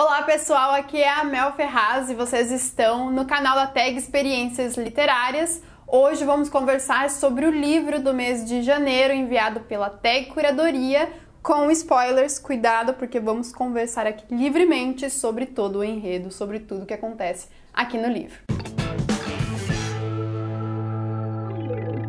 Olá pessoal, aqui é a Mel Ferraz e vocês estão no canal da Tag Experiências Literárias. Hoje vamos conversar sobre o livro do mês de janeiro enviado pela Tag Curadoria com spoilers, cuidado porque vamos conversar aqui livremente sobre todo o enredo, sobre tudo que acontece aqui no livro.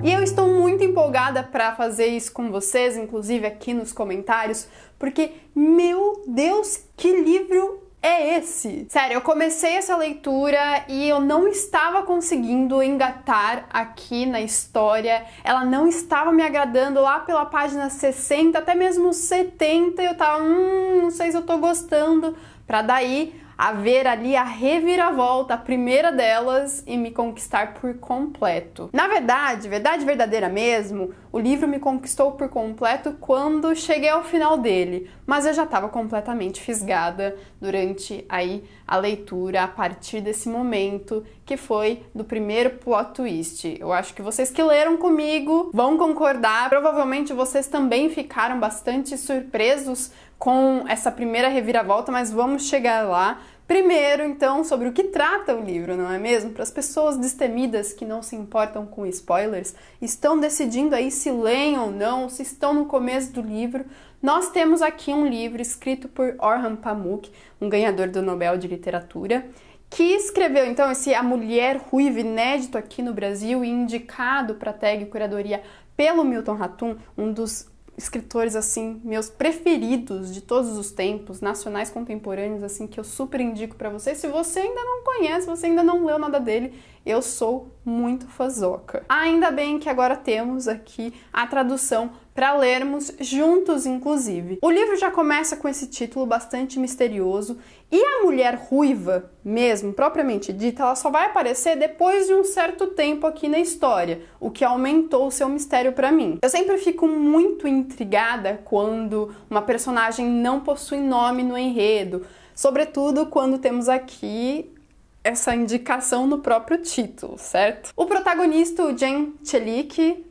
E eu estou muito empolgada para fazer isso com vocês, inclusive aqui nos comentários, porque meu Deus, que livro é esse? Sério, eu comecei essa leitura e eu não estava conseguindo engatar aqui na história. Ela não estava me agradando lá pela página 60, até mesmo 70, eu tava, hum, não sei se eu tô gostando. Para daí a ver ali a reviravolta, a primeira delas, e me conquistar por completo. Na verdade, verdade verdadeira mesmo, o livro me conquistou por completo quando cheguei ao final dele, mas eu já estava completamente fisgada durante aí a leitura a partir desse momento que foi do primeiro plot twist. Eu acho que vocês que leram comigo vão concordar, provavelmente vocês também ficaram bastante surpresos com essa primeira reviravolta, mas vamos chegar lá. Primeiro, então, sobre o que trata o livro, não é mesmo? Para as pessoas destemidas que não se importam com spoilers, estão decidindo aí se leem ou não, se estão no começo do livro. Nós temos aqui um livro escrito por Orhan Pamuk, um ganhador do Nobel de Literatura, que escreveu então esse A Mulher Ruiva inédito aqui no Brasil e indicado para a tag curadoria pelo Milton Ratum, um dos escritores assim meus preferidos de todos os tempos, nacionais contemporâneos assim que eu super indico para você. Se você ainda não conhece, você ainda não leu nada dele, eu sou muito fazoca. Ainda bem que agora temos aqui a tradução para lermos juntos, inclusive. O livro já começa com esse título bastante misterioso e a mulher ruiva, mesmo propriamente dita, ela só vai aparecer depois de um certo tempo aqui na história, o que aumentou o seu mistério para mim. Eu sempre fico muito intrigada quando uma personagem não possui nome no enredo, sobretudo quando temos aqui essa indicação no próprio título, certo? O protagonista, o Jen Chelik,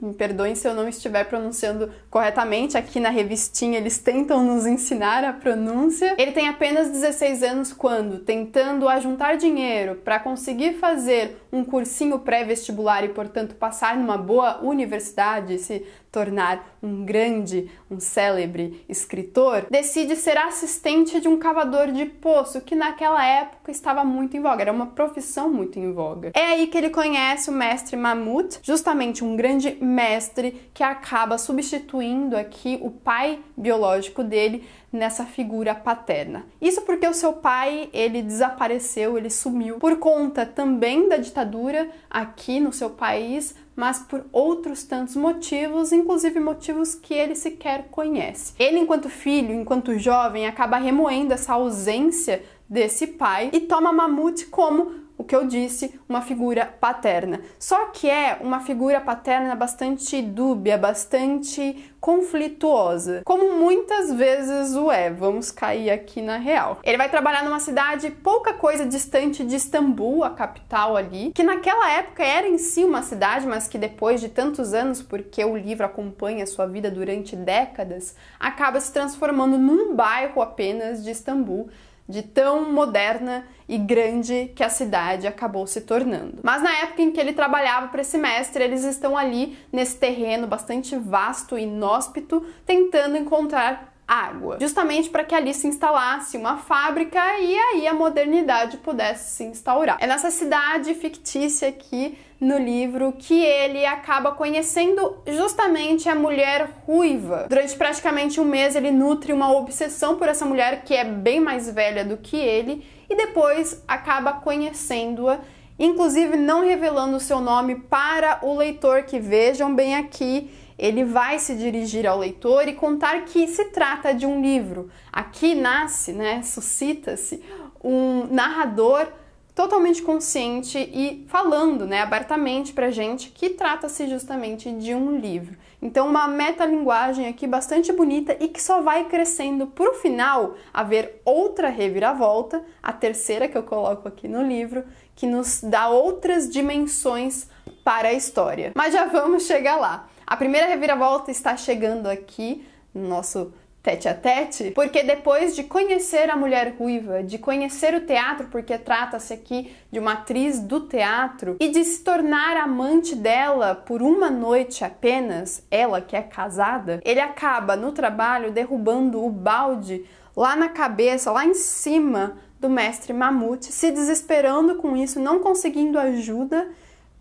me perdoem se eu não estiver pronunciando corretamente, aqui na revistinha eles tentam nos ensinar a pronúncia. Ele tem apenas 16 anos quando, tentando ajuntar dinheiro para conseguir fazer um cursinho pré-vestibular e, portanto, passar numa boa universidade, se tornar um grande, um célebre escritor, decide ser assistente de um cavador de poço, que naquela época estava muito em voga, era uma profissão muito em voga. É aí que ele conhece o mestre Mamut, justamente um grande mestre que acaba substituindo aqui o pai biológico dele nessa figura paterna. Isso porque o seu pai, ele desapareceu, ele sumiu por conta também da ditadura aqui no seu país, mas por outros tantos motivos, inclusive motivos que ele sequer conhece. Ele, enquanto filho, enquanto jovem, acaba remoendo essa ausência desse pai e toma Mamute como o que eu disse, uma figura paterna. Só que é uma figura paterna bastante dúbia, bastante conflituosa, como muitas vezes o é. Vamos cair aqui na real. Ele vai trabalhar numa cidade pouca coisa distante de Istambul, a capital ali, que naquela época era em si uma cidade, mas que depois de tantos anos, porque o livro acompanha sua vida durante décadas, acaba se transformando num bairro apenas de Istambul, de tão moderna e grande que a cidade acabou se tornando. Mas na época em que ele trabalhava para esse mestre, eles estão ali nesse terreno bastante vasto e inóspito, tentando encontrar água, justamente para que ali se instalasse uma fábrica e aí a modernidade pudesse se instaurar. É nessa cidade fictícia aqui no livro que ele acaba conhecendo justamente a mulher ruiva. Durante praticamente um mês ele nutre uma obsessão por essa mulher que é bem mais velha do que ele e depois acaba conhecendo-a inclusive não revelando o seu nome para o leitor que vejam bem aqui ele vai se dirigir ao leitor e contar que se trata de um livro. Aqui nasce, né, suscita-se um narrador totalmente consciente e falando, né, abertamente pra gente que trata-se justamente de um livro. Então uma metalinguagem aqui bastante bonita e que só vai crescendo pro final haver outra reviravolta, a terceira que eu coloco aqui no livro, que nos dá outras dimensões para a história. Mas já vamos chegar lá. A primeira reviravolta está chegando aqui no nosso tete a tete, porque depois de conhecer a mulher ruiva, de conhecer o teatro, porque trata-se aqui de uma atriz do teatro, e de se tornar amante dela por uma noite apenas, ela que é casada, ele acaba no trabalho derrubando o balde lá na cabeça, lá em cima do mestre Mamute, se desesperando com isso, não conseguindo ajuda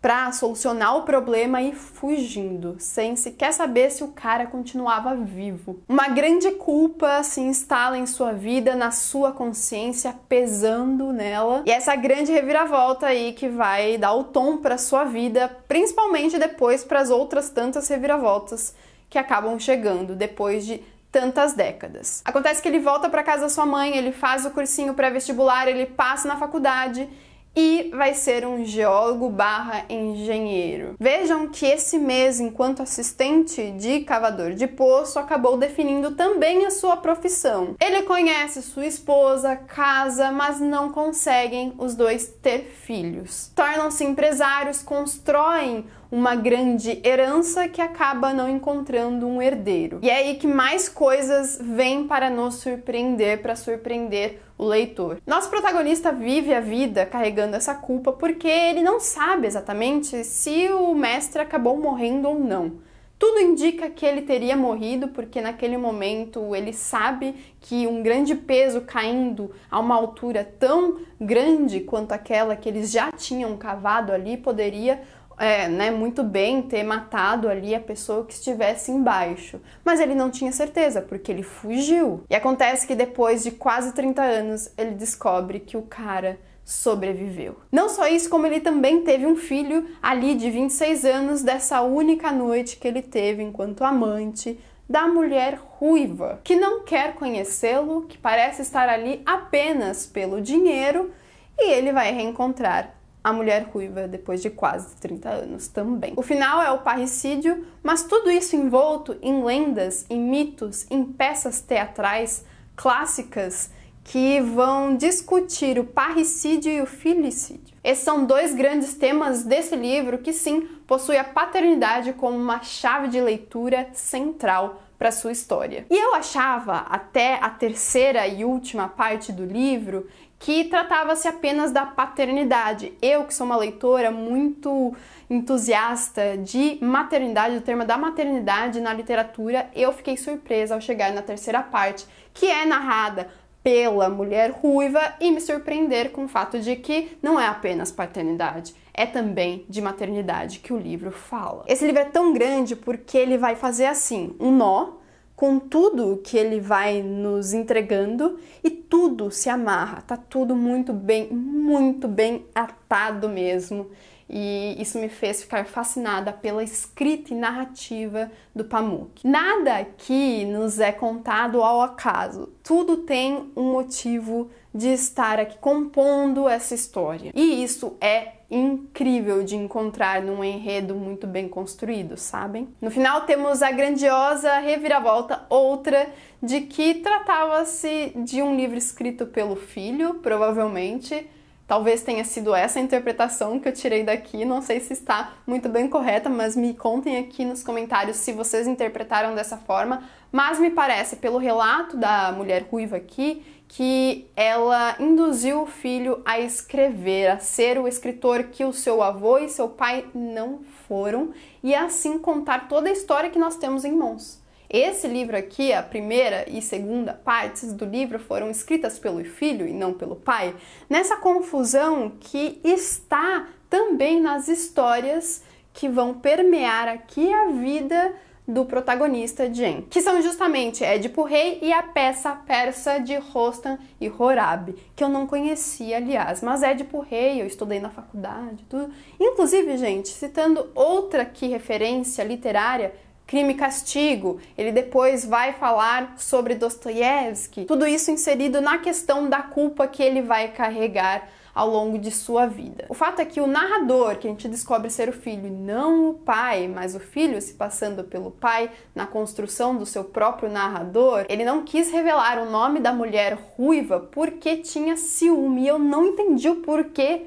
para solucionar o problema e fugindo, sem sequer saber se o cara continuava vivo. Uma grande culpa se instala em sua vida, na sua consciência, pesando nela. E essa grande reviravolta aí que vai dar o tom para sua vida, principalmente depois para as outras tantas reviravoltas que acabam chegando depois de tantas décadas. Acontece que ele volta para casa da sua mãe, ele faz o cursinho pré-vestibular, ele passa na faculdade e vai ser um geólogo barra engenheiro. Vejam que esse mês, enquanto assistente de cavador de poço, acabou definindo também a sua profissão. Ele conhece sua esposa, casa, mas não conseguem os dois ter filhos. Tornam-se empresários, constroem uma grande herança que acaba não encontrando um herdeiro. E é aí que mais coisas vêm para nos surpreender, para surpreender o leitor. Nosso protagonista vive a vida carregando essa culpa porque ele não sabe exatamente se o mestre acabou morrendo ou não. Tudo indica que ele teria morrido, porque naquele momento ele sabe que um grande peso caindo a uma altura tão grande quanto aquela que eles já tinham cavado ali poderia é, né, muito bem ter matado ali a pessoa que estivesse embaixo. Mas ele não tinha certeza, porque ele fugiu. E acontece que depois de quase 30 anos, ele descobre que o cara sobreviveu. Não só isso, como ele também teve um filho ali de 26 anos dessa única noite que ele teve enquanto amante da mulher ruiva, que não quer conhecê-lo, que parece estar ali apenas pelo dinheiro, e ele vai reencontrar a mulher ruiva depois de quase 30 anos também. O final é o parricídio, mas tudo isso envolto em lendas, em mitos, em peças teatrais clássicas que vão discutir o parricídio e o filicídio. Esses são dois grandes temas desse livro que sim possui a paternidade como uma chave de leitura central para sua história. E eu achava até a terceira e última parte do livro que tratava-se apenas da paternidade. Eu, que sou uma leitora muito entusiasta de maternidade, do termo da maternidade na literatura, eu fiquei surpresa ao chegar na terceira parte, que é narrada pela mulher ruiva e me surpreender com o fato de que não é apenas paternidade, é também de maternidade que o livro fala. Esse livro é tão grande porque ele vai fazer assim, um nó com tudo que ele vai nos entregando e tudo se amarra, tá tudo muito bem, muito bem atado mesmo. E isso me fez ficar fascinada pela escrita e narrativa do Pamuk. Nada aqui nos é contado ao acaso, tudo tem um motivo de estar aqui compondo essa história. E isso é incrível de encontrar num enredo muito bem construído, sabem? No final temos a grandiosa reviravolta outra de que tratava-se de um livro escrito pelo filho, provavelmente Talvez tenha sido essa a interpretação que eu tirei daqui, não sei se está muito bem correta, mas me contem aqui nos comentários se vocês interpretaram dessa forma. Mas me parece, pelo relato da mulher ruiva aqui, que ela induziu o filho a escrever, a ser o escritor que o seu avô e seu pai não foram, e assim contar toda a história que nós temos em mãos. Esse livro aqui, a primeira e segunda partes do livro foram escritas pelo filho e não pelo pai, nessa confusão que está também nas histórias que vão permear aqui a vida do protagonista Jen, que são justamente Édipo Rei e a peça persa de Rostam e Horab, que eu não conhecia, aliás, mas Édipo Rei eu estudei na faculdade, tudo. Inclusive, gente, citando outra aqui referência literária Crime e Castigo. Ele depois vai falar sobre Dostoiévski. Tudo isso inserido na questão da culpa que ele vai carregar ao longo de sua vida. O fato é que o narrador, que a gente descobre ser o filho, não o pai, mas o filho se passando pelo pai na construção do seu próprio narrador, ele não quis revelar o nome da mulher ruiva porque tinha ciúme. E eu não entendi o porquê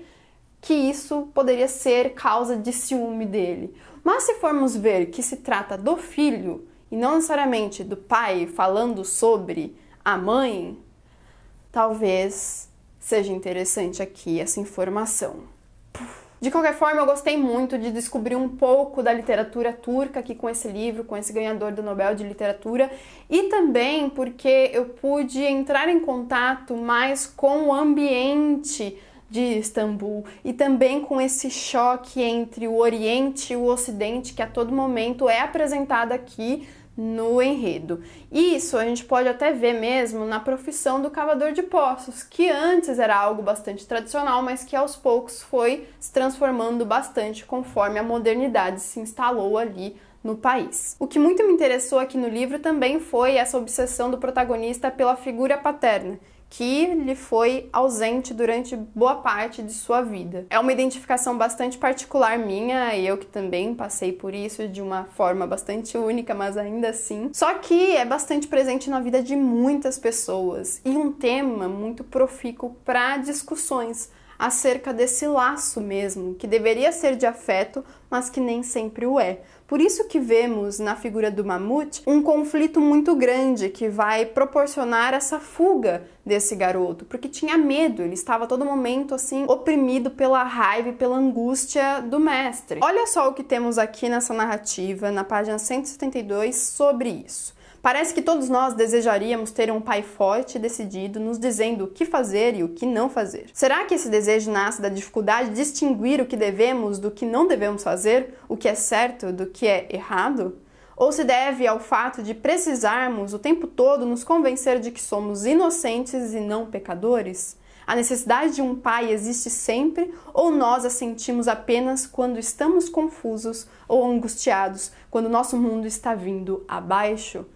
que isso poderia ser causa de ciúme dele. Mas se formos ver que se trata do filho e não necessariamente do pai falando sobre a mãe, talvez seja interessante aqui essa informação. De qualquer forma, eu gostei muito de descobrir um pouco da literatura turca aqui com esse livro, com esse ganhador do Nobel de Literatura, e também porque eu pude entrar em contato mais com o ambiente de Istambul e também com esse choque entre o Oriente e o Ocidente que a todo momento é apresentado aqui no enredo. Isso a gente pode até ver mesmo na profissão do cavador de poços, que antes era algo bastante tradicional, mas que aos poucos foi se transformando bastante conforme a modernidade se instalou ali no país. O que muito me interessou aqui no livro também foi essa obsessão do protagonista pela figura paterna, que lhe foi ausente durante boa parte de sua vida. É uma identificação bastante particular minha, eu que também passei por isso de uma forma bastante única, mas ainda assim. Só que é bastante presente na vida de muitas pessoas e um tema muito profícuo para discussões acerca desse laço mesmo, que deveria ser de afeto, mas que nem sempre o é. Por isso que vemos na figura do mamute um conflito muito grande que vai proporcionar essa fuga desse garoto, porque tinha medo, ele estava todo momento assim oprimido pela raiva e pela angústia do mestre. Olha só o que temos aqui nessa narrativa, na página 172, sobre isso. Parece que todos nós desejaríamos ter um pai forte e decidido, nos dizendo o que fazer e o que não fazer. Será que esse desejo nasce da dificuldade de distinguir o que devemos do que não devemos fazer, o que é certo do que é errado? Ou se deve ao fato de precisarmos o tempo todo nos convencer de que somos inocentes e não pecadores? A necessidade de um pai existe sempre ou nós a sentimos apenas quando estamos confusos ou angustiados, quando nosso mundo está vindo abaixo?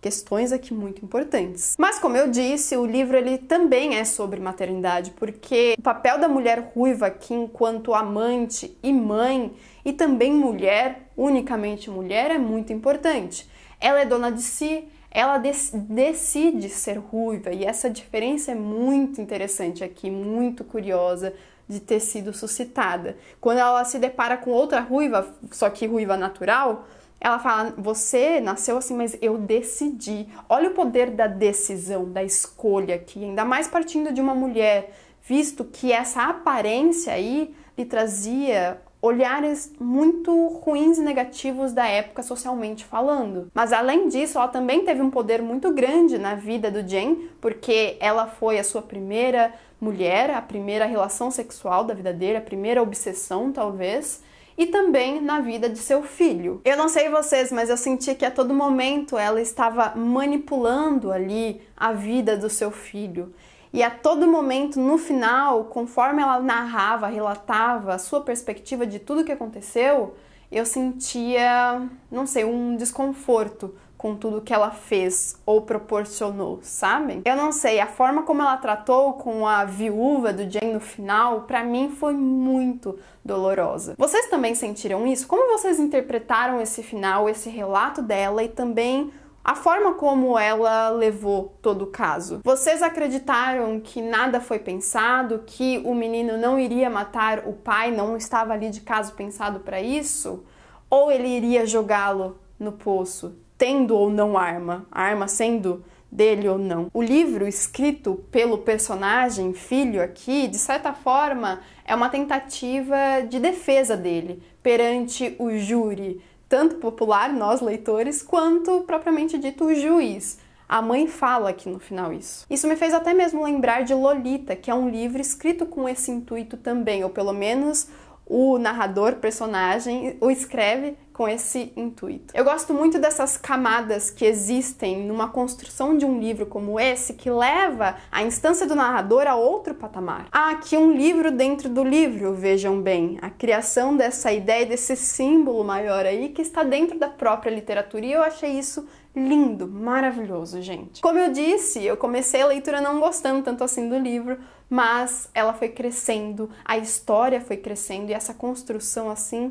questões aqui muito importantes. Mas como eu disse, o livro ele também é sobre maternidade, porque o papel da mulher ruiva aqui enquanto amante e mãe e também mulher, unicamente mulher, é muito importante. Ela é dona de si, ela dec decide ser ruiva e essa diferença é muito interessante aqui, muito curiosa de ter sido suscitada. Quando ela se depara com outra ruiva, só que ruiva natural, ela fala: você nasceu assim, mas eu decidi. Olha o poder da decisão, da escolha aqui, ainda mais partindo de uma mulher, visto que essa aparência aí lhe trazia olhares muito ruins e negativos da época socialmente falando. Mas além disso, ela também teve um poder muito grande na vida do Jen, porque ela foi a sua primeira mulher, a primeira relação sexual da vida dele, a primeira obsessão talvez e também na vida de seu filho. Eu não sei vocês, mas eu senti que a todo momento ela estava manipulando ali a vida do seu filho. E a todo momento, no final, conforme ela narrava, relatava a sua perspectiva de tudo que aconteceu, eu sentia, não sei, um desconforto com tudo que ela fez ou proporcionou, sabem? Eu não sei, a forma como ela tratou com a viúva do Jane no final, para mim foi muito dolorosa. Vocês também sentiram isso? Como vocês interpretaram esse final, esse relato dela e também a forma como ela levou todo o caso. Vocês acreditaram que nada foi pensado, que o menino não iria matar o pai, não estava ali de caso pensado para isso? Ou ele iria jogá-lo no poço? tendo ou não arma, a arma sendo dele ou não. O livro escrito pelo personagem filho aqui, de certa forma, é uma tentativa de defesa dele perante o júri, tanto popular, nós leitores, quanto propriamente dito o juiz. A mãe fala aqui no final isso. Isso me fez até mesmo lembrar de Lolita, que é um livro escrito com esse intuito também, ou pelo menos o narrador, personagem, o escreve com esse intuito. Eu gosto muito dessas camadas que existem numa construção de um livro como esse, que leva a instância do narrador a outro patamar. Há aqui um livro dentro do livro, vejam bem, a criação dessa ideia, desse símbolo maior aí que está dentro da própria literatura, e eu achei isso lindo, maravilhoso, gente. Como eu disse, eu comecei a leitura não gostando tanto assim do livro, mas ela foi crescendo, a história foi crescendo e essa construção assim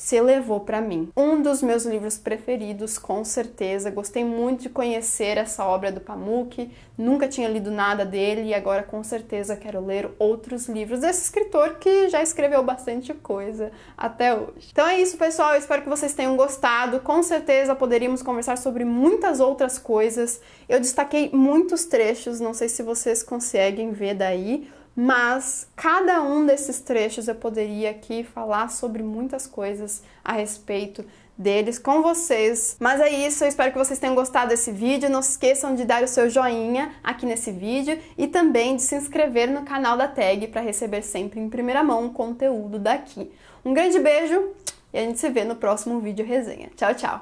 se elevou para mim. Um dos meus livros preferidos, com certeza. Gostei muito de conhecer essa obra do Pamuk, nunca tinha lido nada dele e agora com certeza quero ler outros livros desse escritor que já escreveu bastante coisa até hoje. Então é isso, pessoal. espero que vocês tenham gostado. Com certeza poderíamos conversar sobre muitas outras coisas. Eu destaquei muitos trechos, não sei se vocês conseguem ver daí mas cada um desses trechos eu poderia aqui falar sobre muitas coisas a respeito deles com vocês. Mas é isso, eu espero que vocês tenham gostado desse vídeo. Não se esqueçam de dar o seu joinha aqui nesse vídeo e também de se inscrever no canal da Tag para receber sempre em primeira mão o conteúdo daqui. Um grande beijo e a gente se vê no próximo vídeo resenha. Tchau, tchau!